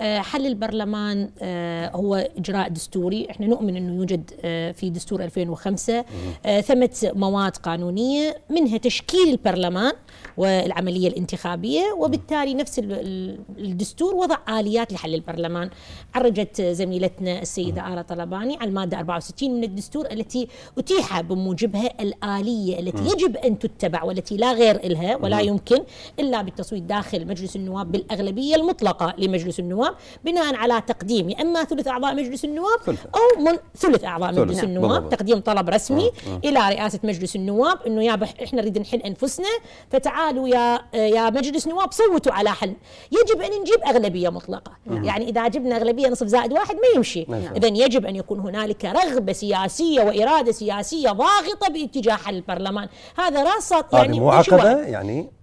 آه، حل البرلمان آه، هو إجراء دستوري احنا نؤمن أنه يوجد آه، في دستور 2005 ثمة مواد قانونية منها تشكيل البرلمان والعملية الانتخابية وبالتالي نفس الدستور وضع آليات لحل البرلمان عرجت زميلتنا السيدة آرة طلباني على المادة 64 من الدستور التي أتيح بموجبها الآلية التي يجب أن تتبع والتي لا غير لها ولا يمكن إلا بالتصويت داخل مجلس النواب بالأغلبية المطلقة لمجلس النواب النواب بناء على تقديم يا اما ثلث اعضاء مجلس النواب ثلث. او من ثلث اعضاء ثلث. مجلس نعم. النواب بالضبط. تقديم طلب رسمي آه. آه. الى رئاسه مجلس النواب انه يا احنا نريد نحل انفسنا فتعالوا يا يا مجلس نواب صوتوا على حل يجب ان نجيب اغلبيه مطلقه آه. يعني اذا جبنا اغلبيه نصف زائد واحد ما يمشي نعم. نعم. اذا يجب ان يكون هنالك رغبه سياسيه واراده سياسيه ضاغطه باتجاه حل البرلمان هذا راس يعني معقده يعني